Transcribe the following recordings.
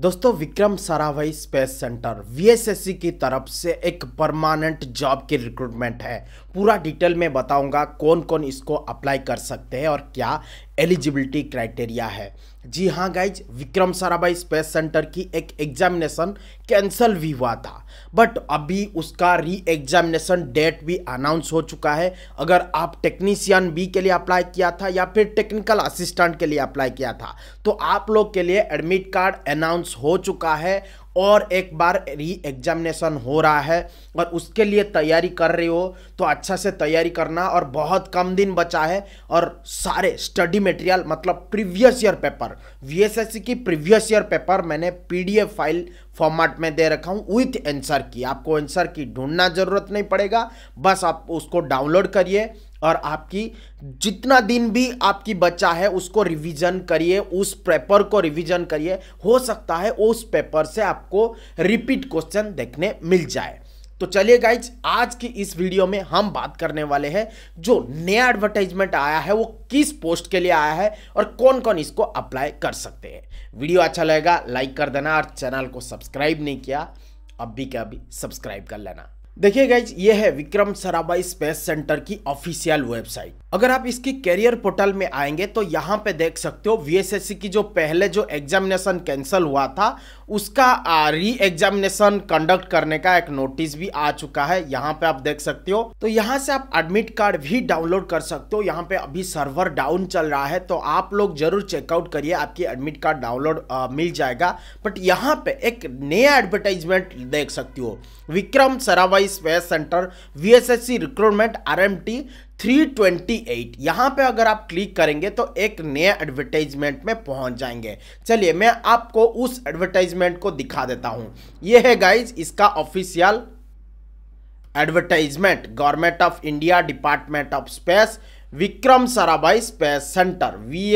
दोस्तों Vikram Sarabhai space centre VSSC की तरफ से एक परमानेंट जॉब की रिक्रूटमेंट है पूरा डिटेल में बताऊंगा कौन कौन इसको अप्लाई कर सकते हैं और क्या एलिजिबिलिटी क्राइटेरिया है जी हाँ guys Vikram Sarabhai space centre की एक एग्जामिनेशन कैंसिल भी हुआ था बट अभी उसका री एग्जामिनेशन डेट भी अनाउंस हो चुका है अगर आप टेक्नीशियन बी के लिए अप्लाई किया था या फिर टेक्निकल असिस्टेंट के लिए अप्लाई किया था तो आप लोग के लिए एडमिट कार्ड अनाउंस हो चुका है और एक बार री एग्जामिनेशन हो रहा है और उसके लिए तैयारी कर रहे हो तो अच्छा से तैयारी करना और बहुत कम दिन बचा है और सारे स्टडी मटेरियल मतलब प्रीवियस ईयर पेपर वीएसएससी की प्रीवियस ईयर पेपर मैंने पीडीएफ फाइल फॉर्मेट में दे रखा हूँ विथ एंसर की आपको आंसर की ढूंढना ज़रूरत नहीं पड़ेगा बस आप उसको डाउनलोड करिए और आपकी जितना दिन भी आपकी बच्चा है उसको रिवीजन करिए उस पेपर को रिवीजन करिए हो सकता है उस पेपर से आपको रिपीट क्वेश्चन देखने मिल जाए तो चलिए गाइज आज की इस वीडियो में हम बात करने वाले हैं जो नया एडवर्टाइजमेंट आया है वो किस पोस्ट के लिए आया है और कौन कौन इसको अप्लाई कर सकते हैं वीडियो अच्छा लगेगा लाइक कर देना और चैनल को सब्सक्राइब नहीं किया अब भी क्या अभी सब्सक्राइब कर लेना देखिए गाइज ये है विक्रम सराबाई स्पेस सेंटर की ऑफिशियल वेबसाइट अगर आप इसकी कैरियर पोर्टल में आएंगे तो यहाँ पे देख सकते हो वीएसएससी की जो पहले जो एग्जामिनेशन कैंसिल हुआ था उसका री एग्जामिनेशन कंडक्ट करने का एक नोटिस भी आ चुका है यहाँ पे आप देख सकते हो तो यहाँ से आप एडमिट कार्ड भी डाउनलोड कर सकते हो यहाँ पे अभी सर्वर डाउन चल रहा है तो आप लोग जरूर चेकआउट करिए आपकी एडमिट कार्ड डाउनलोड मिल जाएगा बट यहाँ पे एक नया एडवर्टाइजमेंट देख सकते हो Vikram Sarabhai space centre V recruitment R 328 यहां पे अगर आप क्लिक करेंगे तो एक नए एडवर्टाइजमेंट में पहुंच जाएंगे चलिए मैं आपको उस एडवर्टाइजमेंट को दिखा देता हूं ये है गाइज इसका official advertisement government of India department of space Vikram Sarabhai space centre V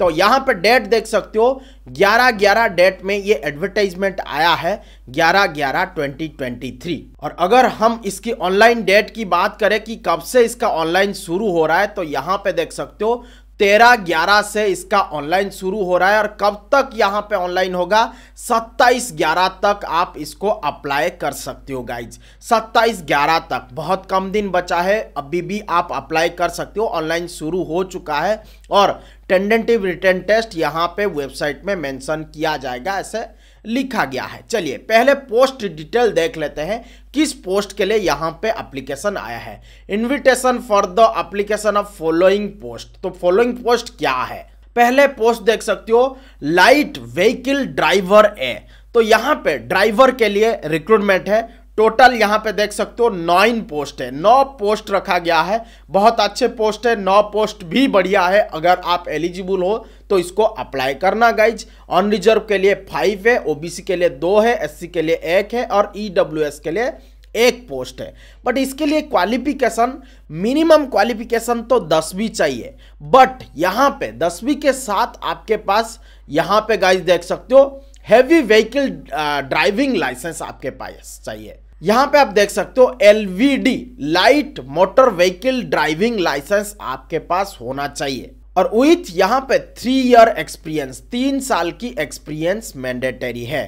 तो यहां पर डेट देख सकते हो ग्यारह ग्यारह डेट में ये एडवर्टाइजमेंट आया है ग्यारह ग्यारह ट्वेंटी ट्वेंटी थ्री और अगर हम इसकी ऑनलाइन डेट की बात करें कि कब से इसका ऑनलाइन शुरू हो रहा है तो यहां पे देख सकते हो तेरह ग्यारह से इसका ऑनलाइन शुरू हो रहा है और कब तक यहाँ पे ऑनलाइन होगा सत्ताईस ग्यारह तक आप इसको अप्लाई कर सकते हो गाइज सत्ताईस ग्यारह तक बहुत कम दिन बचा है अभी भी आप अप्लाई कर सकते हो ऑनलाइन शुरू हो चुका है और टेंडेंटिव रिटर्न टेस्ट यहाँ पे वेबसाइट में मेंशन किया जाएगा ऐसे लिखा गया है चलिए पहले पोस्ट डिटेल देख लेते हैं किस पोस्ट के लिए यहाँ पे एप्लीकेशन आया है invitation for the application of following post तो फॉलोइंग पोस्ट क्या है पहले पोस्ट देख सकते हो लाइट व्हीकल ड्राइवर ए तो यहाँ पे ड्राइवर के लिए रिक्रूटमेंट है टोटल यहाँ पे देख सकते हो नाइन पोस्ट है नौ पोस्ट रखा गया है बहुत अच्छे पोस्ट है नौ पोस्ट भी बढ़िया है अगर आप एलिजिबल हो तो इसको अप्लाई करना गाइज अनरिजर्व के लिए फाइव है ओबीसी के लिए दो है एससी के लिए एक है और ईडब्ल्यूएस e के लिए एक पोस्ट है बट इसके लिए क्वालिफिकेशन मिनिमम क्वालिफिकेशन तो दसवीं चाहिए बट यहाँ पे दसवीं के साथ आपके पास यहाँ पे गाइज देख सकते हो हैवी व्हीकल ड्राइविंग लाइसेंस आपके पास चाहिए यहां पे आप देख सकते हो LVD light motor vehicle driving licence आपके पास होना चाहिए और विथ यहां पे थ्री ईयर एक्सपीरियंस तीन साल की एक्सपीरियंस मैंडेटरी है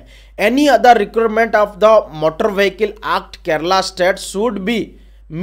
any other requirement of the motor vehicle act Kerala state should be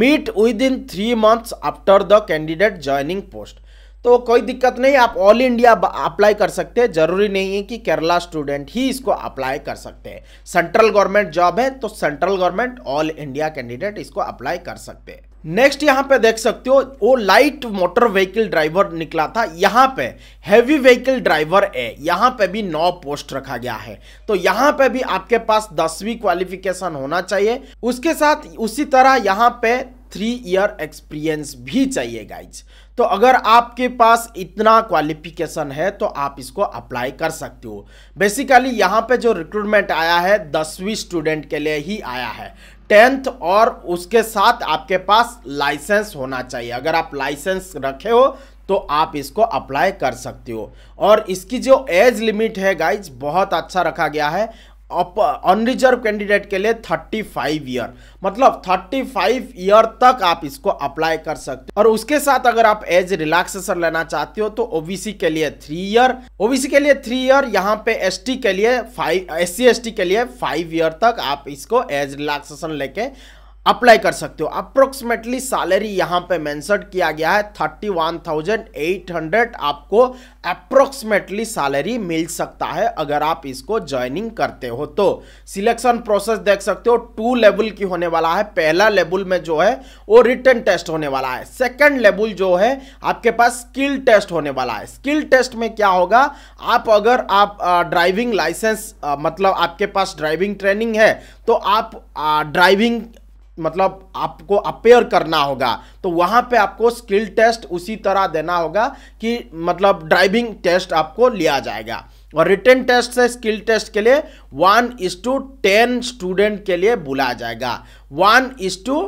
meet within three months after the candidate joining post तो कोई दिक्कत नहीं आप ऑल इंडिया अप्लाई कर सकते हैं जरूरी नहीं है कि केरला स्टूडेंट ही इसको अप्लाई कर सकते हैं सेंट्रल गवर्नमेंट जॉब है तो central government all India candidate इसको अप्लाई कर सकते हैं नेक्स्ट यहां पे देख सकते हो वो लाइट मोटर व्हीकल ड्राइवर निकला था यहाँ पे हैवी व्हीकल ड्राइवर है यहाँ पे भी नौ पोस्ट रखा गया है तो यहाँ पे भी आपके पास दसवीं क्वालिफिकेशन होना चाहिए उसके साथ उसी तरह यहाँ पे थ्री ईयर एक्सपीरियंस भी चाहिए गाइज तो अगर आपके पास इतना क्वालिफिकेशन है तो आप इसको अप्लाई कर सकते हो बेसिकली यहाँ पे जो रिक्रूटमेंट आया है दसवीं स्टूडेंट के लिए ही आया है टेंथ और उसके साथ आपके पास लाइसेंस होना चाहिए अगर आप लाइसेंस रखे हो तो आप इसको अप्लाई कर सकते हो और इसकी जो एज लिमिट है गाइज बहुत अच्छा रखा गया है अनरिजर्व कैंडिडेट के लिए 35 ईयर मतलब 35 ईयर तक आप इसको अप्लाई कर सकते हो और उसके साथ अगर आप एज रिलैक्सेशन लेना चाहते हो तो ओबीसी के लिए थ्री ईयर ओबीसी के लिए थ्री ईयर यहाँ पे एसटी के लिए फाइव एस सी के लिए फाइव ईयर तक आप इसको एज रिलैक्सेशन लेके अप्लाई कर सकते हो अप्रोक्सीमेटली सैलरी यहाँ पे मैंसड किया गया है thirty one thousand eight hundred आपको अप्रोक्सीमेटली सैलरी मिल सकता है अगर आप इसको ज्वाइनिंग करते हो तो सिलेक्शन प्रोसेस देख सकते हो टू लेवल की होने वाला है पहला लेवल में जो है वो रिटर्न टेस्ट होने वाला है सेकंड लेवल जो है आपके पास स्किल टेस्ट होने वाला है स्किल टेस्ट में क्या होगा आप अगर आप ड्राइविंग लाइसेंस मतलब आपके पास ड्राइविंग ट्रेनिंग है तो आप ड्राइविंग मतलब आपको अपेयर करना होगा तो वहाँ पे आपको स्किल टेस्ट उसी तरह देना होगा कि मतलब ड्राइविंग टेस्ट आपको लिया जाएगा और रिटर्न टेस्ट से स्किल टेस्ट के लिए one is to ten student के लिए बुलाया जाएगा one is to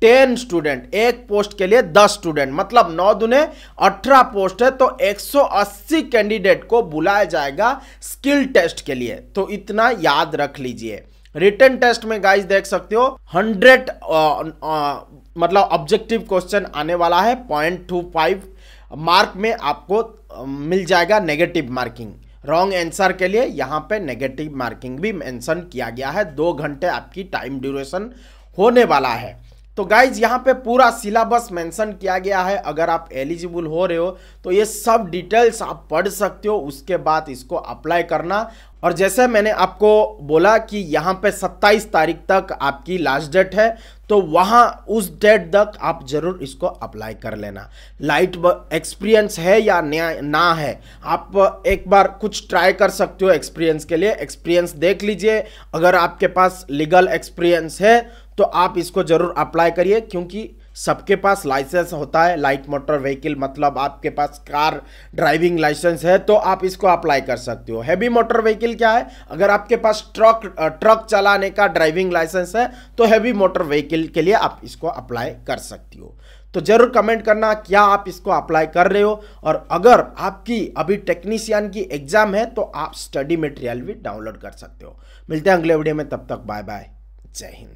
ten student एक पोस्ट के लिए दस स्टूडेंट मतलब नौ दुने अठारह पोस्ट है तो 180 कैंडिडेट को बुलाया जाएगा स्किल टेस्ट के लिए तो इतना याद रख लीजिए रिटर्न टेस्ट में गाइस देख सकते हो हंड्रेड मतलब ऑब्जेक्टिव क्वेश्चन आने वाला है पॉइंट टू फाइव मार्क में आपको मिल जाएगा नेगेटिव मार्किंग रॉन्ग आंसर के लिए यहाँ पे नेगेटिव मार्किंग भी मेंशन किया गया है दो घंटे आपकी टाइम ड्यूरेशन होने वाला है तो गाइज यहाँ पे पूरा सिलेबस मेंशन किया गया है अगर आप एलिजिबल हो रहे हो तो ये सब डिटेल्स आप पढ़ सकते हो उसके बाद इसको अप्लाई करना और जैसे मैंने आपको बोला कि यहाँ पे 27 तारीख तक आपकी लास्ट डेट है तो वहाँ उस डेट तक आप ज़रूर इसको अप्लाई कर लेना लाइट एक्सपीरियंस है या ना है आप एक बार कुछ ट्राई कर सकते हो एक्सपीरियंस के लिए एक्सपीरियंस देख लीजिए अगर आपके पास लीगल एक्सपीरियंस है तो आप इसको ज़रूर अप्लाई करिए क्योंकि सबके पास लाइसेंस होता है लाइट मोटर व्हीकल मतलब आपके पास कार ड्राइविंग लाइसेंस है तो आप इसको अप्लाई कर सकते हो हैवी मोटर व्हीकल क्या है अगर आपके पास ट्रक ट्रक चलाने का ड्राइविंग लाइसेंस है तो हैवी मोटर व्हीकल के लिए आप इसको अप्लाई कर सकती हो तो ज़रूर कमेंट करना क्या आप इसको अप्लाई कर रहे हो और अगर आपकी अभी टेक्नीशियन की एग्ज़ाम है तो आप स्टडी मटेरियल भी डाउनलोड कर सकते हो मिलते हैं अगले वीडियो में तब तक बाय बाय जय हिंद